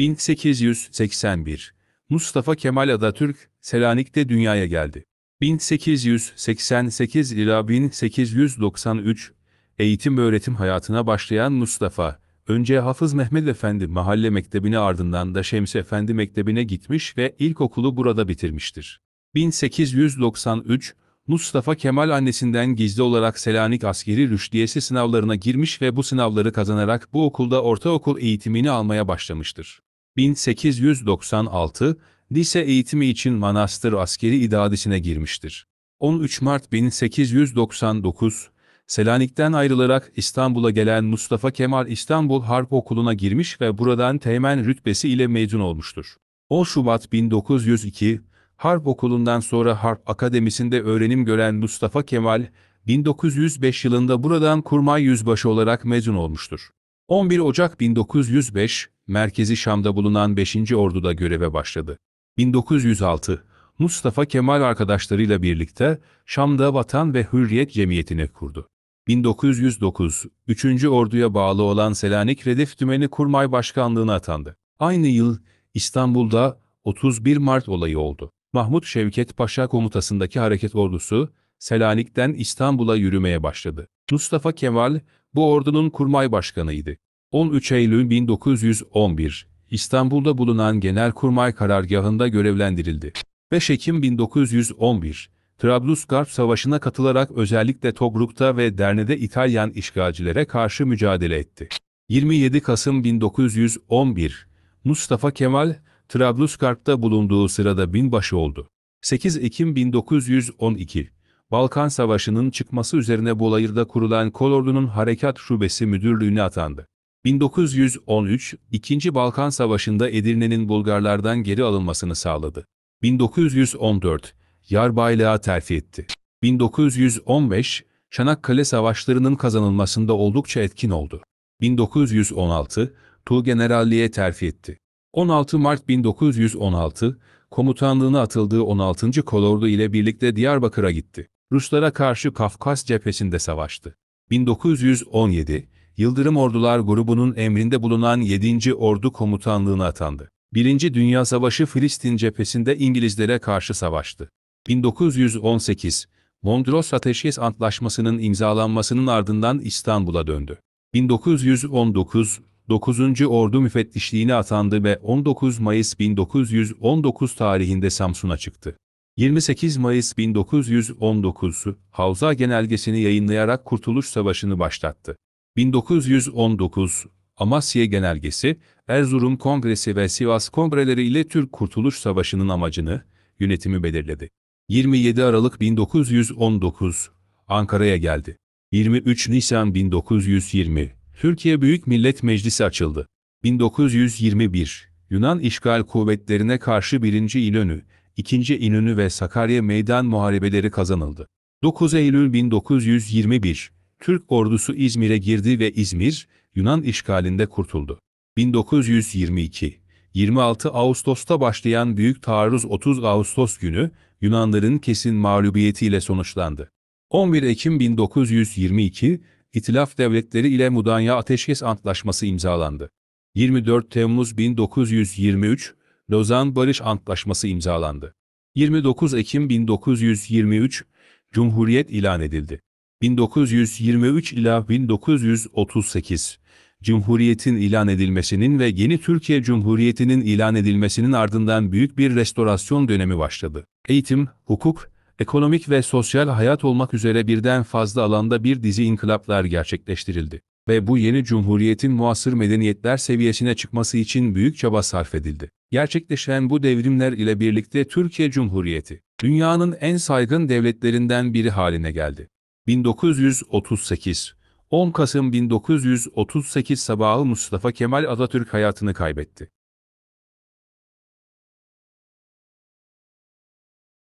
1881 Mustafa Kemal Atatürk, Selanik'te dünyaya geldi. 1888 ila 1893 eğitim ve öğretim hayatına başlayan Mustafa, önce Hafız Mehmet Efendi Mahalle Mektebi'ne ardından da Şems Efendi Mektebi'ne gitmiş ve ilkokulu burada bitirmiştir. 1893 Mustafa Kemal annesinden gizli olarak Selanik askeri rüşdiyesi sınavlarına girmiş ve bu sınavları kazanarak bu okulda ortaokul eğitimini almaya başlamıştır. 1896, lise eğitimi için Manastır Askeri İdadesi'ne girmiştir. 13 Mart 1899, Selanik'ten ayrılarak İstanbul'a gelen Mustafa Kemal İstanbul Harp Okulu'na girmiş ve buradan teğmen rütbesi ile mezun olmuştur. 10 Şubat 1902, Harp Okulu'ndan sonra Harp Akademisi'nde öğrenim gören Mustafa Kemal, 1905 yılında buradan kurmay yüzbaşı olarak mezun olmuştur. 11 Ocak 1905, merkezi Şam'da bulunan 5. Ordu'da göreve başladı. 1906, Mustafa Kemal arkadaşlarıyla birlikte Şam'da Vatan ve Hürriyet Cemiyeti'ni kurdu. 1909, 3. Ordu'ya bağlı olan Selanik Redif Tümeni Kurmay Başkanlığı'na atandı. Aynı yıl İstanbul'da 31 Mart olayı oldu. Mahmut Şevket Paşa komutasındaki hareket ordusu Selanik'ten İstanbul'a yürümeye başladı. Mustafa Kemal bu ordunun kurmay başkanıydı. 13 Eylül 1911, İstanbul'da bulunan Genelkurmay Karargahı'nda görevlendirildi. 5 Ekim 1911, Trablusgarp Savaşı'na katılarak özellikle Tobruk'ta ve Derne'de İtalyan işgalcilere karşı mücadele etti. 27 Kasım 1911, Mustafa Kemal, Trablusgarp'ta bulunduğu sırada binbaşı oldu. 8 Ekim 1912, Balkan Savaşı'nın çıkması üzerine Bolayır'da kurulan Kolordu'nun Harekat Şubesi Müdürlüğü'ne atandı. 1913, İkinci Balkan Savaşı'nda Edirne'nin Bulgarlardan geri alınmasını sağladı. 1914, Yarbaylığa terfi etti. 1915, Çanakkale Savaşları'nın kazanılmasında oldukça etkin oldu. 1916, Tuğgeneralliğe terfi etti. 16 Mart 1916, komutanlığına atıldığı 16. Kolordu ile birlikte Diyarbakır'a gitti. Ruslara karşı Kafkas cephesinde savaştı. 1917, Yıldırım Ordular grubunun emrinde bulunan 7. Ordu Komutanlığına atandı. 1. Dünya Savaşı Filistin cephesinde İngilizlere karşı savaştı. 1918, Mondros Ateşkes Antlaşması'nın imzalanmasının ardından İstanbul'a döndü. 1919, 9. Ordu müfettişliğine atandı ve 19 Mayıs 1919 tarihinde Samsun'a çıktı. 28 Mayıs 1919, Havza Genelgesini yayınlayarak Kurtuluş Savaşı'nı başlattı. 1919 Amasya Genelgesi, Erzurum Kongresi ve Sivas Kongreleri ile Türk Kurtuluş Savaşı'nın amacını, yönetimi belirledi. 27 Aralık 1919 Ankara'ya geldi. 23 Nisan 1920 Türkiye Büyük Millet Meclisi açıldı. 1921 Yunan işgal kuvvetlerine karşı 1. İnönü, 2. İnönü ve Sakarya Meydan Muharebeleri kazanıldı. 9 Eylül 1921 Türk ordusu İzmir'e girdi ve İzmir, Yunan işgalinde kurtuldu. 1922 26 Ağustos'ta başlayan büyük taarruz 30 Ağustos günü Yunanların kesin mağlubiyetiyle sonuçlandı. 11 Ekim 1922 İtilaf Devletleri ile Mudanya Ateşkes Antlaşması imzalandı. 24 Temmuz 1923 Lozan Barış Antlaşması imzalandı. 29 Ekim 1923 Cumhuriyet ilan edildi. 1923 ila 1938 Cumhuriyet'in ilan edilmesinin ve yeni Türkiye Cumhuriyeti'nin ilan edilmesinin ardından büyük bir restorasyon dönemi başladı. Eğitim, hukuk, ekonomik ve sosyal hayat olmak üzere birden fazla alanda bir dizi inkılaplar gerçekleştirildi ve bu yeni cumhuriyetin muasır medeniyetler seviyesine çıkması için büyük çaba sarf edildi. Gerçekleşen bu devrimler ile birlikte Türkiye Cumhuriyeti, dünyanın en saygın devletlerinden biri haline geldi. 1938 10 Kasım 1938 sabahı Mustafa Kemal Atatürk hayatını kaybetti.